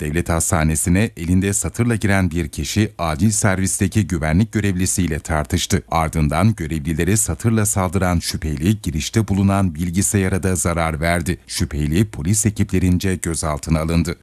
Devlet Hastanesi'ne elinde satırla giren bir kişi acil servisteki güvenlik görevlisiyle tartıştı. Ardından görevlilere satırla saldıran şüpheli girişte bulunan bilgisayara da zarar verdi. Şüpheli polis ekiplerince gözaltına alındı.